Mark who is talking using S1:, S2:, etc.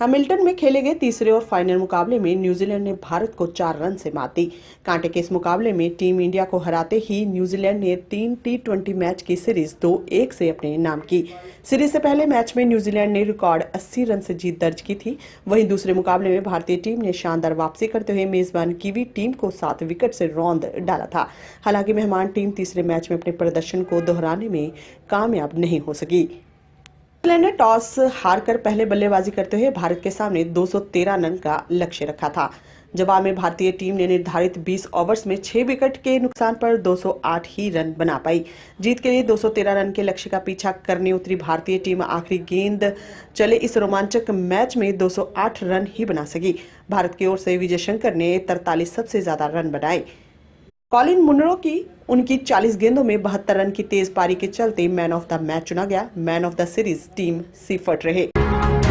S1: Hamilton में खेले गए तीसरे और फाइनल मुकाबले में न्यूजीलैंड ने भारत को चार रन से मात दी कांटे के इस मुकाबले में टीम इंडिया को हराते ही न्यूजीलैंड ने तीन टी ट्वेंटी मैच की सीरीज दो एक से अपने नाम की सीरीज से पहले मैच में न्यूजीलैंड ने रिकॉर्ड 80 रन से जीत दर्ज की थी वहीं दूसरे मुकाबले में भारतीय टीम ने शानदार वापसी करते हुए मेजबान कीवी टीम को सात विकेट से रौंद डाला था हालांकि मेहमान टीम तीसरे मैच में अपने प्रदर्शन को दोहराने में कामयाब नहीं हो सकी इंग्लैंड ने टॉस हारकर पहले बल्लेबाजी करते हुए भारत के सामने 213 रन का लक्ष्य रखा था जवाब में भारतीय टीम ने निर्धारित 20 ओवर्स में 6 विकेट के नुकसान पर 208 ही रन बना पाई जीत के लिए 213 रन के लक्ष्य का पीछा करने उतरी भारतीय टीम आखिरी गेंद चले इस रोमांचक मैच में 208 रन ही बना सकी भारत की ओर से विजय शंकर ने तरतालीस सबसे ज्यादा रन बनाए कॉलिन मुनरो की उनकी 40 गेंदों में बहत्तर रन की तेज पारी के चलते मैन ऑफ द मैच चुना गया man of the series Tim Seifert रहे